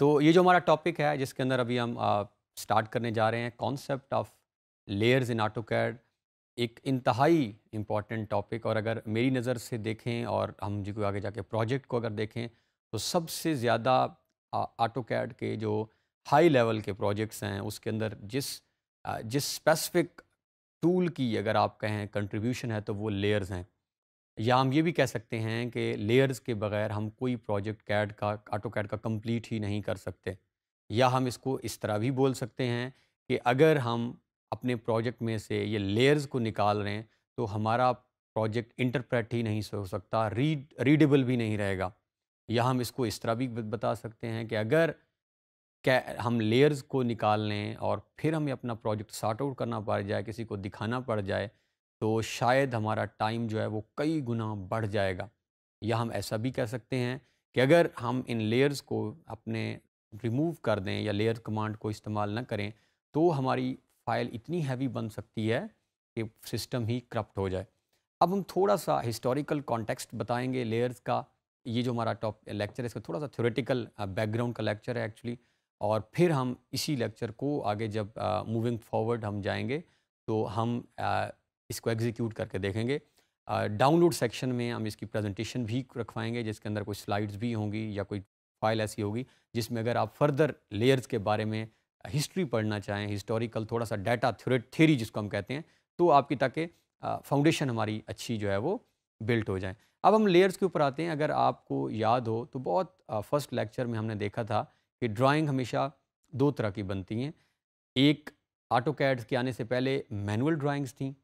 तो ये जो हमारा टॉपिक है जिसके अंदर अभी हम स्टार्ट करने जा रहे हैं concept of layers in AutoCAD एक इंतहाई इम्पॉर्टेंट टॉपिक और अगर मेरी नज़र से देखें और हम जी को आगे जाके प्रोजेक्ट को अगर देखें तो सबसे ज़्यादा ऑटो कैड के जो हाई लेवल के प्रोजेक्ट्स हैं उसके अंदर जिस जिस स्पेसिफिक टूल की अगर आप कहें कंट्रीब्यूशन है तो वो लेयर्स हैं या हम ये भी कह सकते हैं कि लेयर्स के बगैर हम कोई प्रोजेक्ट कैड का ऑटो कैड का कंप्लीट ही नहीं कर सकते या हम इसको इस तरह भी बोल सकते हैं कि अगर हम अपने प्रोजेक्ट में से ये लेयर्स को निकाल रहे हैं तो हमारा प्रोजेक्ट इंटरप्रेट ही नहीं हो सकता रीड रीडेबल भी नहीं रहेगा या हम इसको इस तरह भी बता सकते हैं कि अगर क्या हम लेयर्स को निकाल लें और फिर हमें अपना प्रोजेक्ट सार्ट आउट करना पड़ जाए किसी को दिखाना पड़ जाए तो शायद हमारा टाइम जो है वो कई गुना बढ़ जाएगा या हम ऐसा भी कह सकते हैं कि अगर हम इन लेयर्स को अपने रिमूव कर दें या लेयर कमांड को इस्तेमाल ना करें तो हमारी फ़ाइल इतनी हैवी बन सकती है कि सिस्टम ही करप्ट हो जाए अब हम थोड़ा सा हिस्टोरिकल कॉन्टेक्स्ट बताएंगे लेयर्स का ये जो हमारा टॉप लेक्चर है इसका थोड़ा सा थ्योरेटिकल बैकग्राउंड का लेक्चर है एक्चुअली और फिर हम इसी लेक्चर को आगे जब मूविंग फॉरवर्ड हम जाएंगे तो हम आ, इसको एग्जीक्यूट करके देखेंगे डाउनलोड सेक्शन में हम इसकी प्रेजेंटेशन भी रखवाएंगे जिसके अंदर कोई स्लाइड्स भी होंगी या कोई फाइल ऐसी होगी जिसमें अगर आप फर्दर लेयर्स के बारे में हिस्ट्री पढ़ना चाहें हिस्टोरिकल थोड़ा सा डाटा थ्योरी जिसको हम कहते हैं तो आपकी ताकि फाउंडेशन हमारी अच्छी जो है वो बिल्ट हो जाए अब हम लेयर्स के ऊपर आते हैं अगर आपको याद हो तो बहुत फर्स्ट लेक्चर में हमने देखा था कि ड्राइंग हमेशा दो तरह की बनती हैं एक ऑटो कैड्स के आने से पहले मैनुअल ड्राइंग्स थी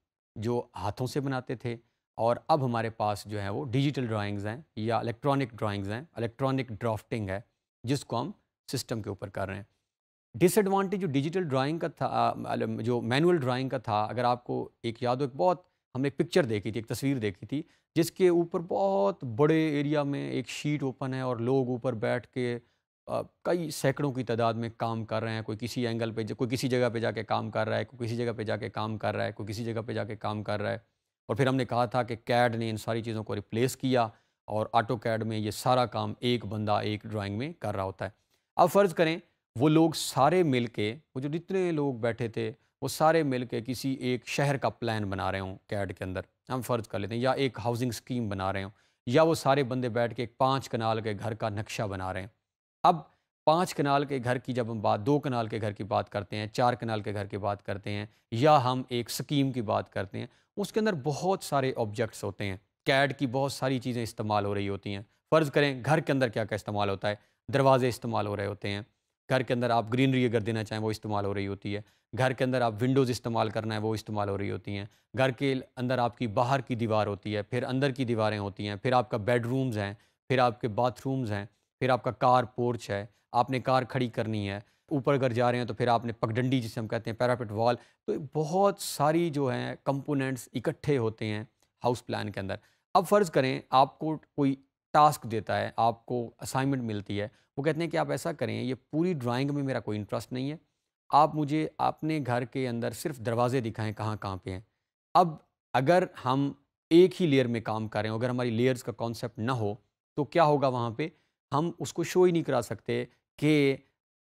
जो हाथों से बनाते थे और अब हमारे पास जो है वो डिजिटल ड्राइंग्स हैं या इलेक्ट्रॉनिक ड्राइंग्स हैं इलेक्ट्रॉनिक ड्राफ्टिंग है जिसको हम सिस्टम के ऊपर कर रहे हैं डिसएडवांटेज जो डिजिटल ड्राइंग का था मतलब जो मैनुअल ड्राइंग का था अगर आपको एक याद हो एक बहुत हमने एक पिक्चर देखी थी एक तस्वीर देखी थी जिसके ऊपर बहुत बड़े एरिया में एक शीट ओपन है और लोग ऊपर बैठ के आ, कई सैकड़ों की तादाद में काम कर रहे हैं कोई किसी एंगल पे कोई किसी जगह पे जाके काम कर रहा है कोई किसी जगह पे जाके काम कर रहा है कोई किसी जगह पे जाके काम कर रहा है और फिर हमने कहा था कि कैड ने इन सारी चीज़ों को रिप्लेस किया और ऑटो कैड में ये सारा काम एक बंदा एक ड्राइंग में कर रहा होता है अब फ़र्ज़ करें वो लोग सारे मिल के वो जो जितने लोग बैठे थे वो सारे मिल के किसी एक शहर का प्लान बना रहे हों कैड के अंदर हम फ़र्ज़ कर लेते हैं या एक हाउसिंग स्कीम बना रहे हों या वो सारे बंदे बैठ के एक पाँच कनाल के घर का नक्शा बना रहे हैं अब पाँच कनाल के घर की जब हम बात दो कनाल के घर की बात करते हैं चार कनाल के घर की बात करते हैं या हम एक स्कीम की बात करते हैं उसके अंदर बहुत सारे ऑब्जेक्ट्स होते हैं कैड की बहुत सारी चीज़ें इस्तेमाल हो रही होती हैं फ़र्ज़ करें घर के अंदर क्या क्या इस्तेमाल होता है दरवाज़े इस्तेमाल हो रहे होते हैं घर के अंदर आप ग्रीनरी अगर देना चाहें वो इस्तेमाल हो रही होती है घर के अंदर आप विंडोज़ इस्तेमाल करना है वो इस्तेमाल हो रही होती हैं घर के अंदर आपकी बाहर की दीवार होती है फिर अंदर की दीवारें होती हैं फिर आपका बेडरूम्स हैं फिर आपके बाथरूम्स हैं फिर आपका कार पोर्च है आपने कार खड़ी करनी है ऊपर अगर जा रहे हैं तो फिर आपने पगडंडी जिसे हम कहते हैं पैरापिट वॉल तो बहुत सारी जो हैं कंपोनेंट्स इकट्ठे होते हैं हाउस प्लान के अंदर अब फ़र्ज़ करें आपको कोई टास्क देता है आपको असाइनमेंट मिलती है वो कहते हैं कि आप ऐसा करें ये पूरी ड्राइंग में मेरा कोई इंटरेस्ट नहीं है आप मुझे अपने घर के अंदर सिर्फ दरवाजे दिखाएं कहाँ कहाँ पे हैं अब अगर हम एक ही लेयर में काम करें अगर हमारी लेयर्स का कॉन्सेप्ट ना हो तो क्या होगा वहाँ पे हम उसको शो ही नहीं करा सकते कि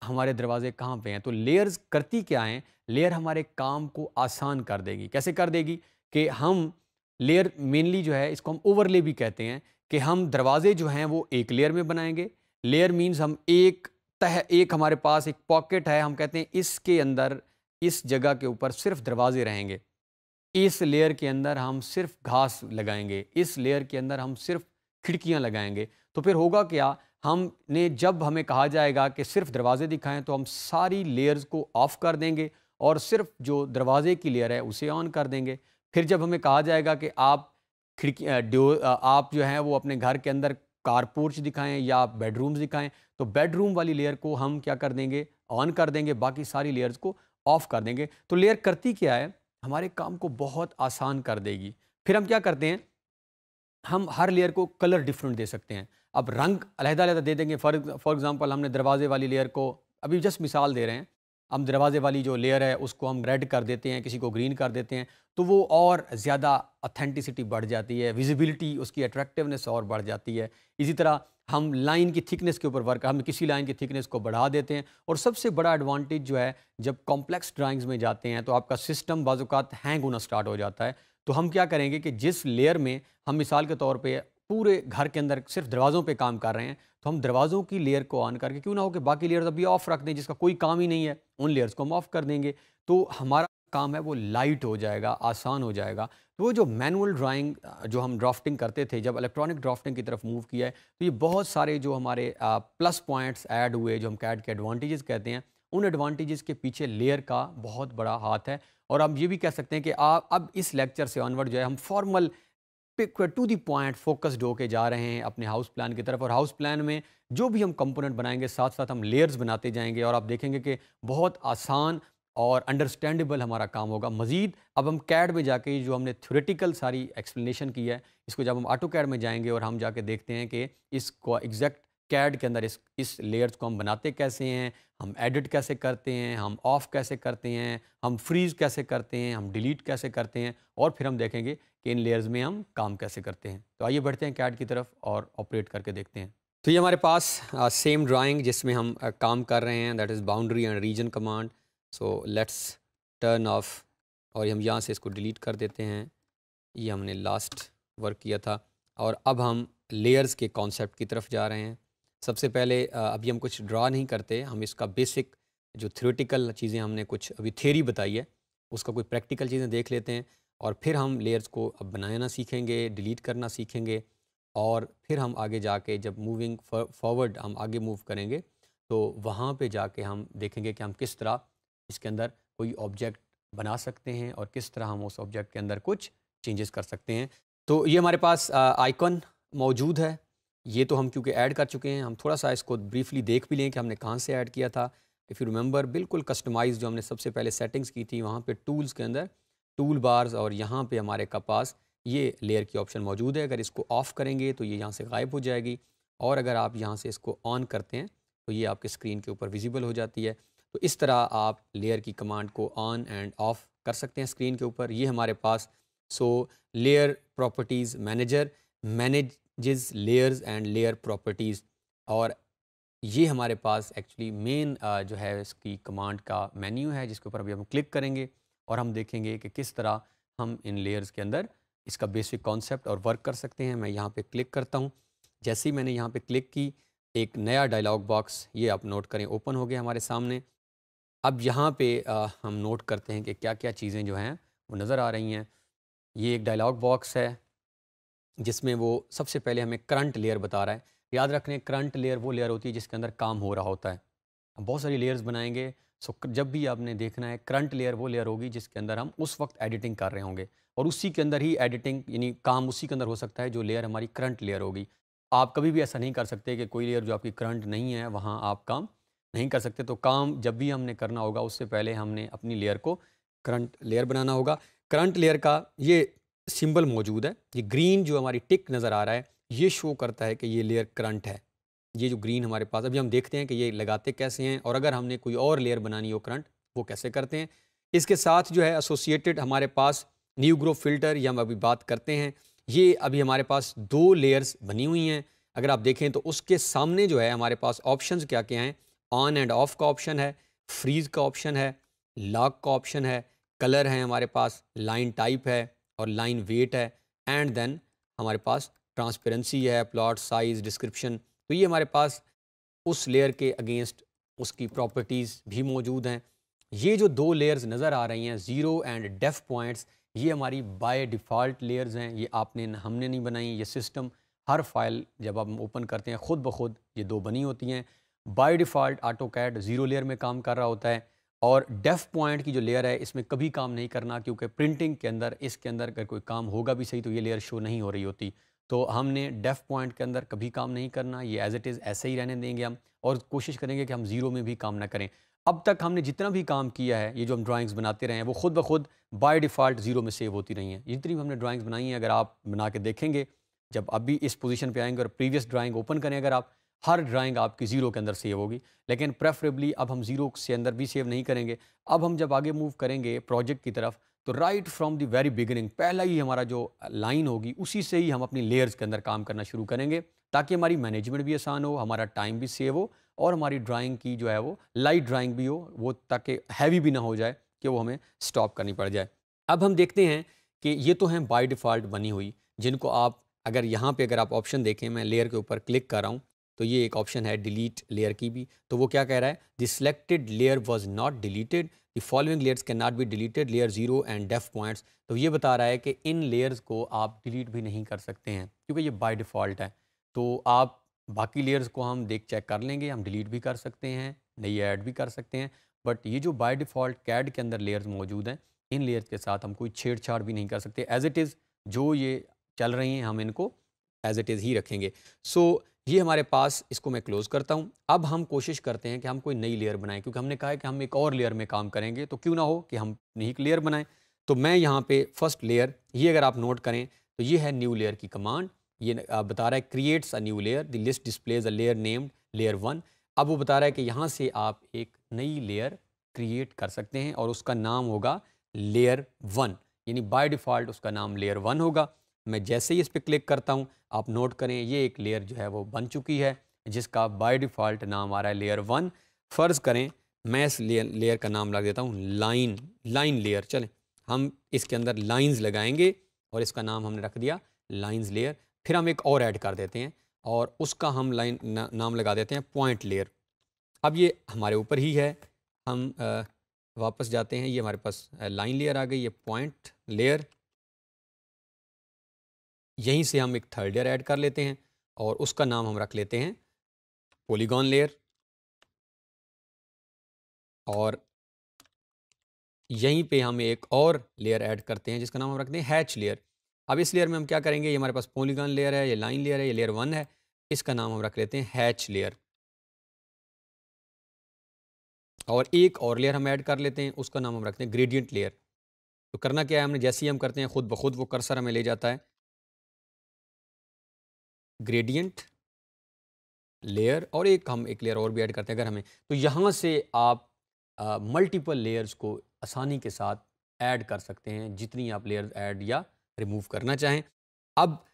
हमारे दरवाजे कहाँ पे हैं तो लेयर्स करती क्या हैं लेयर हमारे काम को आसान कर देगी कैसे कर देगी कि हम लेयर मेनली जो है इसको हम ओवरले भी कहते हैं कि हम दरवाजे जो हैं वो एक लेयर में बनाएंगे लेयर मींस हम एक तह एक हमारे पास एक पॉकेट है हम कहते हैं इसके अंदर इस जगह के ऊपर सिर्फ दरवाजे रहेंगे इस लेयर के अंदर हम सिर्फ घास लगाएंगे इस लेयर के अंदर हम सिर्फ खिड़कियां लगाएंगे तो फिर होगा क्या हमने जब हमें कहा जाएगा कि सिर्फ दरवाजे दिखाएं तो हम सारी लेयर्स को ऑफ कर देंगे और सिर्फ जो दरवाजे की लेयर है उसे ऑन कर देंगे फिर जब हमें कहा जाएगा कि आप खिड़की डो आप जो है वो अपने घर के अंदर कारपोर्च दिखाएं या आप बेडरूम्स दिखाएं तो बेडरूम वाली लेयर को हम क्या कर देंगे ऑन कर देंगे बाकी सारी लेयर्स को ऑफ कर देंगे तो लेयर करती क्या है हमारे काम को बहुत आसान कर देगी फिर हम क्या करते हैं हम हर लेयर को कलर डिफरेंट दे सकते हैं अब रंग अलहदा अलहदा दे देंगे फॉर फॉर एग्ज़ाम्पल हमने दरवाजे वाली लेयर को अभी जस्ट मिसाल दे रहे हैं हम दरवाजे वाली जो लेयर है उसको हम रेड कर देते हैं किसी को ग्रीन कर देते हैं तो वो और ज़्यादा अथेंटिसिटी बढ़ जाती है विजिबिलिटी उसकी अट्रैक्टिवनेस और बढ़ जाती है इसी तरह हम लाइन की थिकनेस के ऊपर वर्क हम किसी लाइन की थिकनेस को बढ़ा देते हैं और सबसे बड़ा एडवांटेज जो है जब कॉम्प्लेक्स ड्राइंग्स में जाते हैं तो आपका सिस्टम बाज़ात हैंग होना स्टार्ट हो जाता है तो हम क्या करेंगे कि जिस लेयर में हम मिसाल के तौर पे पूरे घर के अंदर सिर्फ दरवाज़ों पे काम कर रहे हैं तो हम दरवाज़ों की लेयर को ऑन करके क्यों ना हो कि बाकी लेयर्स अभी ऑफ रख दें जिसका कोई काम ही नहीं है उन लेयर्स को हम ऑफ कर देंगे तो हमारा काम है वो लाइट हो जाएगा आसान हो जाएगा तो वो जो मैनुअल ड्राइंग जो हम ड्राफ्टिंग करते थे जब इलेक्ट्रॉनिक ड्राफ्टिंग की तरफ मूव किया है तो ये बहुत सारे जो हमारे प्लस पॉइंट्स ऐड हुए जो हम कैड के एडवांटेजेस कहते हैं उन एडवांटेजेस के पीछे लेयर का बहुत बड़ा हाथ है और हम ये भी कह सकते हैं कि आप अब इस लेक्चर से ऑनवर्ड जो है हम formal to the point focused होके जा रहे हैं अपने हाउस प्लान की तरफ और हाउस प्लान में जो भी हम कंपोनेंट बनाएंगे साथ साथ हम लेयर्स बनाते जाएंगे और आप देखेंगे कि बहुत आसान और अंडरस्टैंडेबल हमारा काम होगा मज़ीद अब हम कैड में जाके जो हमने थ्योरेटिकल सारी एक्सप्लेनेशन की है इसको जब हम ऑटो कैड में जाएंगे और हम जाके देखते हैं कि इसको एग्जैक्ट कैड के अंदर इस इस लेयर्स को हम बनाते कैसे हैं हम एडिट कैसे करते हैं हम ऑफ़ कैसे करते हैं हम फ्रीज़ कैसे करते हैं हम डिलीट कैसे करते हैं और फिर हम देखेंगे कि इन लेयर्स में हम काम कैसे करते हैं तो आइए बढ़ते हैं कैड की तरफ और ऑपरेट करके देखते हैं तो ये हमारे पास सेम uh, ड्राइंग जिसमें हम आ, uh, काम कर रहे हैं that is boundary and region command so let's turn off और हम यहाँ से इसको डिलीट कर देते हैं ये हमने लास्ट वर्क किया था और अब हम लेयर्स के कॉन्सेप्ट की तरफ जा रहे हैं सबसे पहले अभी हम कुछ ड्रा नहीं करते हम इसका बेसिक जो थ्योरेटिकल चीज़ें हमने कुछ अभी थेरी बताई है उसका कोई प्रैक्टिकल चीज़ें देख लेते हैं और फिर हम लेयर्स को अब बनाना सीखेंगे डिलीट करना सीखेंगे और फिर हम आगे जाके जब मूविंग फॉरवर्ड हम आगे मूव करेंगे तो वहाँ पे जाके हम देखेंगे कि हम किस तरह इसके अंदर कोई ऑब्जेक्ट बना सकते हैं और किस तरह हम उस ऑब्जेक्ट के अंदर कुछ चेंजेस कर सकते हैं तो ये हमारे पास आइकॉन मौजूद है ये तो हम क्योंकि ऐड कर चुके हैं हम थोड़ा सा इसको ब्रीफली देख भी लें कि हमने कहाँ से ऐड किया था इफ़ यू रिमेंबर बिल्कुल कस्टमाइज जो हमने सबसे पहले सेटिंग्स की थी वहाँ पे टूल्स के अंदर टूल बार्स और यहाँ पे हमारे का पास ये लेयर की ऑप्शन मौजूद है अगर इसको ऑफ़ करेंगे तो ये यहाँ से गायब हो जाएगी और अगर आप यहाँ से इसको ऑन करते हैं तो ये आपके स्क्रीन के ऊपर विजिबल हो जाती है तो इस तरह आप लेयर की कमांड को ऑन एंड ऑफ़ कर सकते हैं स्क्रीन के ऊपर ये हमारे पास so layer properties manager manage जिस लेयर्स एंड लेयर प्रॉपर्टीज़ और ये हमारे पास एक्चुअली मेन जो है इसकी कमांड का मेन्यू है जिसके ऊपर अभी हम क्लिक करेंगे और हम देखेंगे कि किस तरह हम इन लेयर्स के अंदर इसका बेसिक कॉन्सेप्ट और वर्क कर सकते हैं मैं यहाँ पे क्लिक करता हूँ जैसे ही मैंने यहाँ पे क्लिक की एक नया डायलॉग बॉक्स ये आप नोट करें ओपन हो गया हमारे सामने अब यहाँ पे आ, हम नोट करते हैं कि क्या क्या चीज़ें जो हैं वो नज़र आ रही हैं ये एक डायलॉग बॉक्स है जिसमें वो सबसे पहले हमें करंट लेयर बता रहा है याद रखने करंट लेयर वो लेयर होती है जिसके अंदर काम हो रहा होता है बहुत सारी लेयर्स बनाएंगे सो जब भी आपने देखना है करंट लेयर वो लेयर होगी जिसके अंदर हम उस वक्त एडिटिंग कर रहे होंगे और उसी के अंदर ही एडिटिंग यानी काम उसी के अंदर हो सकता है जो लेयर हमारी करंट लेयर होगी आप कभी भी ऐसा नहीं कर सकते कि कोई लेयर जो आपकी करंट नहीं है वहाँ आप काम नहीं कर सकते तो काम जब भी हमने करना होगा उससे पहले हमने अपनी लेयर को करंट लेयर बनाना होगा करंट लेयर का ये सिंबल मौजूद है ये ग्रीन जो हमारी टिक नज़र आ रहा है ये शो करता है कि ये लेयर करंट है ये जो ग्रीन हमारे पास अभी हम देखते हैं कि ये लगाते कैसे हैं और अगर हमने कोई और लेयर बनानी हो करंट वो कैसे करते हैं इसके साथ जो है एसोसिएटेड हमारे पास न्यू ग्रो फिल्टर ये हम अभी बात करते हैं ये अभी हमारे पास दो लेयर्स बनी हुई हैं अगर आप देखें तो उसके सामने जो है हमारे पास ऑप्शन क्या क्या हैं ऑन एंड ऑफ का ऑप्शन है फ्रीज का ऑप्शन है लॉक का ऑप्शन है कलर है हमारे पास लाइन टाइप है और लाइन वेट है एंड देन हमारे पास ट्रांसपेरेंसी है प्लॉट साइज़ डिस्क्रिप्शन तो ये हमारे पास उस लेयर के अगेंस्ट उसकी प्रॉपर्टीज़ भी मौजूद हैं ये जो दो लेयर्स नज़र आ रही हैं ज़ीरो एंड डेफ पॉइंट्स ये हमारी बाय डिफ़ॉल्ट लेयर्स हैं ये आपने हमने नहीं बनाई ये सिस्टम हर फाइल जब आप ओपन करते हैं ख़ुद ब खुद ये दो बनी होती हैं by default AutoCAD zero layer में काम कर रहा होता है और डेफ पॉइंट की जो लेयर है इसमें कभी काम नहीं करना क्योंकि प्रिंटिंग के अंदर इसके अंदर अगर कोई काम होगा भी सही तो ये लेयर शो नहीं हो रही होती तो हमने डेफ पॉइंट के अंदर कभी काम नहीं करना ये एज इट इज़ ऐसे ही रहने देंगे हम और कोशिश करेंगे कि हम ज़ीरो में भी काम ना करें अब तक हमने जितना भी काम किया है ये जो हम ड्राइंग्स बनाते रहे हैं वो खुद ब खुद बाय डिफ़ॉल्ट ज़ीरो में सेव होती रही हैं जितनी भी हमने ड्राइंग्स बनाई हैं अगर आप बना के देखेंगे जब अभी भी इस पोजीशन पे आएंगे और प्रीवियस ड्राइंग ओपन करें अगर आप हर ड्राइंग आपकी ज़ीरो के अंदर सेव होगी लेकिन प्रेफरेबली अब हम ज़ीरो से अंदर भी सेव नहीं करेंगे अब हम जब आगे मूव करेंगे प्रोजेक्ट की तरफ तो right from the very beginning पहला ही हमारा जो लाइन होगी उसी से ही हम अपनी लेयर्स के अंदर काम करना शुरू करेंगे ताकि हमारी मैनेजमेंट भी आसान हो हमारा टाइम भी सेव हो और हमारी ड्राइंग की जो है वो लाइट ड्राइंग भी हो वो ताकि हैवी भी ना हो जाए कि वो हमें स्टॉप करनी पड़ जाए अब हम देखते हैं कि ये तो हैं बाई डिफ़ॉल्ट बनी हुई जिनको आप अगर यहाँ पे अगर आप ऑप्शन देखें मैं लेयर के ऊपर क्लिक कर रहा हूँ तो ये एक ऑप्शन है डिलीट लेयर की भी तो वो क्या कह रहा है the selected layer was not deleted the following layers can not be deleted layer zero and def points तो ये बता रहा है कि इन लेयर्स को आप डिलीट भी नहीं कर सकते हैं क्योंकि ये बाई डिफ़ॉल्ट है तो आप बाकी लेयर्स को हम देख चेक कर लेंगे हम डिलीट भी कर सकते हैं नई ऐड भी कर सकते हैं बट ये जो बाई डिफ़ॉल्ट कैड के अंदर लेयर्स मौजूद हैं इन लेयर्स के साथ हम कोई छेड़छाड़ भी नहीं कर सकते एज इट इज़ जो ये चल रही हैं हम इनको एज इट इज़ ही रखेंगे सो so, ये हमारे पास इसको मैं क्लोज़ करता हूँ अब हम कोशिश करते हैं कि हम कोई नई लेयर बनाएं क्योंकि हमने कहा है कि हम एक और लेयर में काम करेंगे तो क्यों ना हो कि हम नहीं लेयर बनाएं तो मैं यहाँ पे फर्स्ट लेयर ये अगर आप नोट करें तो ये है न्यू लेयर की कमांड ये बता रहा है creates a new layer the list displays a layer named layer one अब वो बता रहा है कि यहाँ से आप एक नई लेयर क्रिएट कर सकते हैं और उसका नाम होगा लेयर वन यानी बाय डिफ़ॉल्ट उसका नाम लेयर वन होगा मैं जैसे ही इस पर क्लिक करता हूँ आप नोट करें ये एक लेयर जो है वो बन चुकी है जिसका बाय डिफ़ॉल्ट नाम आ रहा है लेयर वन फ़र्ज़ करें मैं इस लेयर लेयर का नाम लगा देता हूँ लाइन लाइन लेयर चलें हम इसके अंदर लाइंस लगाएंगे और इसका नाम हमने रख दिया लाइंस लेयर फिर हम एक और ऐड कर देते हैं और उसका हम लाइन ना, नाम लगा देते हैं पॉइंट लेयर अब ये हमारे ऊपर ही है हम आ, वापस जाते हैं ये हमारे पास लाइन लेयर आ गई ये पॉइंट लेयर यहीं से हम एक थर्ड लेयर ऐड कर लेते हैं और उसका नाम हम रख लेते हैं पोलीगॉन लेयर और यहीं पे हम एक और लेयर ऐड करते हैं जिसका नाम हम रखते हैं हैच लेयर अब इस लेयर में हम क्या करेंगे ये हमारे पास पोलीगॉन लेयर है ये लाइन लेयर है ये लेयर वन है इसका नाम हम रख लेते हैं हैच लेयर और एक और लेयर हम ऐड कर लेते हैं उसका नाम हम रखते हैं ग्रेडियंट लेयर तो करना क्या है हमने जैसे ही हम करते हैं खुद ब खुद वो कर्सर हमें ले जाता है ग्रेडियंट लेयर और एक हम एक लेयर और भी ऐड करते हैं अगर हमें तो यहाँ से आप मल्टीपल लेयर्स को आसानी के साथ ऐड कर सकते हैं जितनी आप लेयर ऐड या रिमूव करना चाहें अब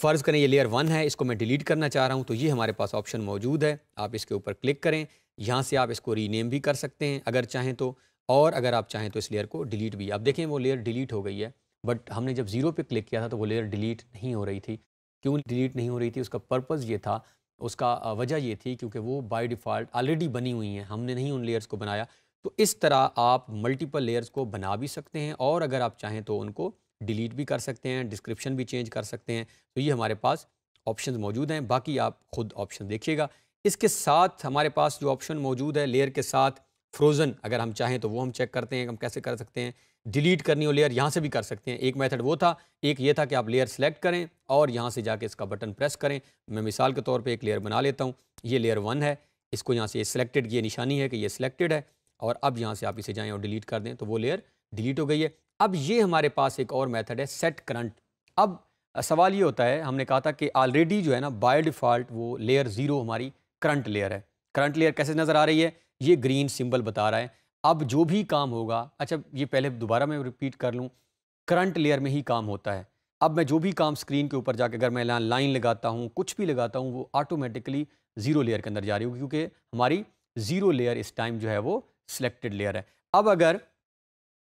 फ़र्ज़ करें ये लेयर वन है इसको मैं डिलीट करना चाह रहा हूँ तो ये हमारे पास ऑप्शन मौजूद है आप इसके ऊपर क्लिक करें यहाँ से आप इसको रीनेम भी कर सकते हैं अगर चाहें तो और अगर आप चाहें तो इस लेयर को डिलीट भी आप देखें वो लेयर डिलीट हो गई है बट हमने जब ज़ीरो पे क्लिक किया था तो वो लेयर डिलीट नहीं हो रही थी क्यों डिलीट नहीं हो रही थी उसका पर्पज़ ये था उसका वजह ये थी क्योंकि वो बाई डिफ़ॉल्ट ऑलरेडी बनी हुई हैं हमने नहीं उन लेयर्स को बनाया तो इस तरह आप मल्टीपल लेयर्स को बना भी सकते हैं और अगर आप चाहें तो उनको डिलीट भी कर सकते हैं डिस्क्रिप्शन भी चेंज कर सकते हैं तो ये हमारे पास ऑप्शन मौजूद हैं बाकी आप ख़ुद ऑप्शन देखिएगा इसके साथ हमारे पास जो ऑप्शन मौजूद है लेयर के साथ फ्रोज़न अगर हम चाहें तो वो हम चेक करते हैं हम कैसे कर सकते हैं डिलीट करनी हो लेयर यहाँ से भी कर सकते हैं एक मेथड वो था एक ये था कि आप लेयर सेलेक्ट करें और यहाँ से जाके इसका बटन प्रेस करें मैं मिसाल के तौर पर एक लेयर बना लेता हूँ ये लेयर वन है इसको यहाँ से ये सिलेक्टेड ये निशानी है कि ये सिलेक्टेड है और अब यहाँ से आप इसे जाएँ और डिलीट कर दें तो वो लेयर डिलीट हो गई है अब ये हमारे पास एक और मैथड है सेट करंट अब सवाल ये होता है हमने कहा था कि ऑलरेडी जो है ना बाय डिफ़ॉल्ट वो लेयर ज़ीरो हमारी करंट लेयर है करंट लेयर कैसे नज़र आ रही है ये ग्रीन सिंबल बता रहा है अब जो भी काम होगा अच्छा ये पहले दोबारा मैं रिपीट कर लूँ करंट लेयर में ही काम होता है अब मैं जो भी काम स्क्रीन के ऊपर जाके अगर मैं लाइन लगाता हूँ कुछ भी लगाता हूँ वो ऑटोमेटिकली ज़ीरो लेयर के अंदर जा रही होगी क्योंकि हमारी ज़ीरो लेयर इस टाइम जो है वो सिलेक्टेड लेयर है अब अगर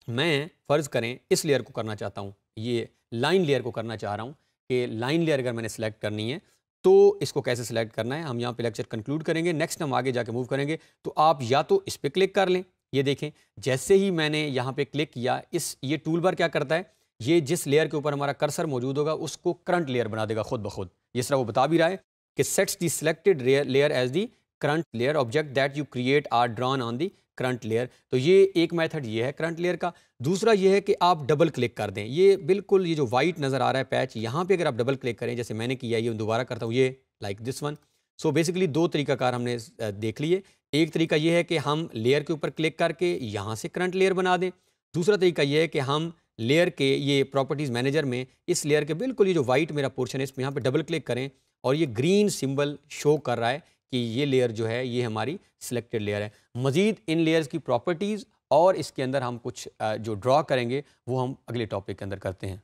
मैं फ़र्ज़ करें इस लेयर को करना चाहता हूँ ये लाइन लेयर को करना चाह रहा हूँ कि लाइन लेयर अगर मैंने सेलेक्ट करनी है तो इसको कैसे सिलेक्ट करना है हम यहाँ पे लेक्चर कंक्लूड करेंगे नेक्स्ट हम आगे जाके मूव करेंगे तो आप या तो इस पर क्लिक कर लें ये देखें जैसे ही मैंने यहाँ पे क्लिक किया इस ये टूल बार क्या करता है ये जिस लेयर के ऊपर हमारा कर्सर मौजूद होगा उसको करंट लेयर बना देगा खुद ब खुद जिस तरह वो बता भी रहा है कि sets the selected layer as the current layer object that you create are drawn on the current layer तो ये एक मेथड ये है करंट लेयर का दूसरा ये है कि आप डबल क्लिक कर दें ये बिल्कुल ये जो वाइट नज़र आ रहा है पैच यहाँ पे अगर आप डबल क्लिक करें जैसे मैंने किया ये दोबारा करता हूँ ये like this one so basically दो तरीकाकार हमने देख लिए एक तरीका यह है कि हम लेयर के ऊपर क्लिक करके यहाँ से करंट लेयर बना दें दूसरा तरीका यह है कि हम लेयर के ये प्रॉपर्टीज़ मैनेजर में इस लेयर के बिल्कुल ये जो वाइट मेरा पोर्शन है इसमें यहाँ पे डबल क्लिक करें और ये ग्रीन सिंबल शो कर रहा है कि ये लेयर जो है ये हमारी सिलेक्टेड लेयर है मज़ीद इन लेयर्स की प्रॉपर्टीज़ और इसके अंदर हम कुछ जो ड्रॉ करेंगे वो हम अगले टॉपिक के अंदर करते हैं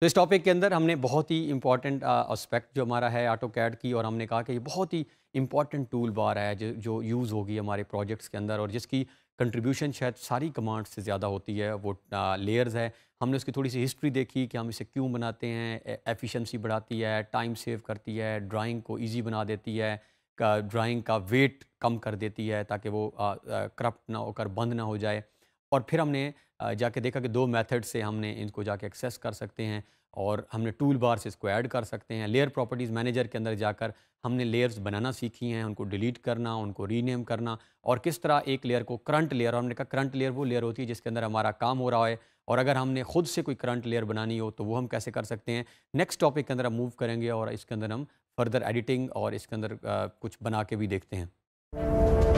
तो इस टॉपिक के अंदर हमने बहुत ही इंपॉर्टेंट एस्पेक्ट uh, जो हमारा है ऑटो कैड की और हमने कहा कि ये बहुत ही इंपॉर्टेंट टूल बार है जो जो यूज़ होगी हमारे प्रोजेक्ट्स के अंदर और जिसकी कंट्रीब्यूशन शायद सारी कमांड से ज़्यादा होती है वो लेयर्स uh, है हमने उसकी थोड़ी सी हिस्ट्री देखी कि हम इसे क्यों बनाते हैं एफिशेंसी बढ़ाती है टाइम सेव करती है ड्राइंग को इजी बना देती है ड्राइंग का वेट कम कर देती है ताकि वो करप्ट uh, ना होकर बंद ना हो जाए और फिर हमने जाके देखा कि दो मेथड से हमने इनको जाके एक्सेस कर सकते हैं और हमने टूल बार से इसको ऐड कर सकते हैं लेयर प्रॉपर्टीज़ मैनेजर के अंदर जाकर हमने लेयर्स बनाना सीखी हैं उनको डिलीट करना उनको रीनेम करना और किस तरह एक लेयर को करंट लेयर हमने कहा करंट लेयर वो लेयर होती है जिसके अंदर हमारा काम हो रहा है और अगर हमने खुद से कोई करंट लेयर बनानी हो तो वो हम कैसे कर सकते हैं नेक्स्ट टॉपिक के अंदर हम मूव करेंगे और इसके अंदर हम फर्दर एडिटिंग और इसके अंदर कुछ बना के भी देखते हैं